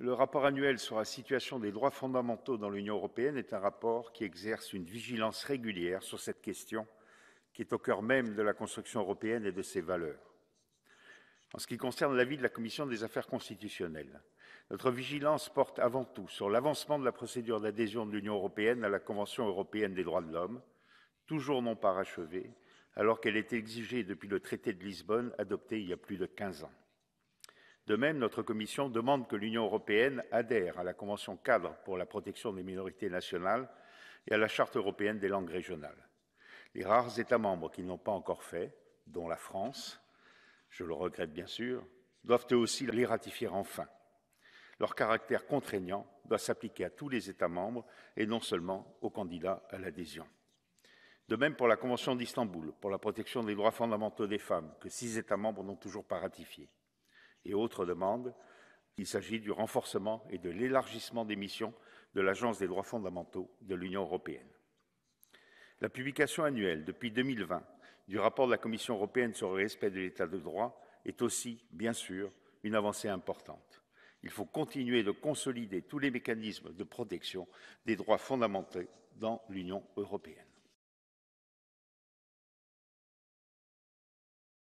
Le rapport annuel sur la situation des droits fondamentaux dans l'Union européenne est un rapport qui exerce une vigilance régulière sur cette question qui est au cœur même de la construction européenne et de ses valeurs. En ce qui concerne l'avis de la Commission des affaires constitutionnelles, notre vigilance porte avant tout sur l'avancement de la procédure d'adhésion de l'Union européenne à la Convention européenne des droits de l'homme, toujours non parachevée, alors qu'elle est exigée depuis le traité de Lisbonne adopté il y a plus de 15 ans. De même, notre Commission demande que l'Union européenne adhère à la Convention cadre pour la protection des minorités nationales et à la Charte européenne des langues régionales. Les rares États membres qui n'ont pas encore fait, dont la France, je le regrette bien sûr, doivent eux aussi les ratifier enfin. Leur caractère contraignant doit s'appliquer à tous les États membres et non seulement aux candidats à l'adhésion. De même pour la Convention d'Istanbul pour la protection des droits fondamentaux des femmes, que six États membres n'ont toujours pas ratifiée et autres demandes. Il s'agit du renforcement et de l'élargissement des missions de l'Agence des droits fondamentaux de l'Union européenne. La publication annuelle depuis 2020 du rapport de la Commission européenne sur le respect de l'état de droit est aussi, bien sûr, une avancée importante. Il faut continuer de consolider tous les mécanismes de protection des droits fondamentaux dans l'Union européenne.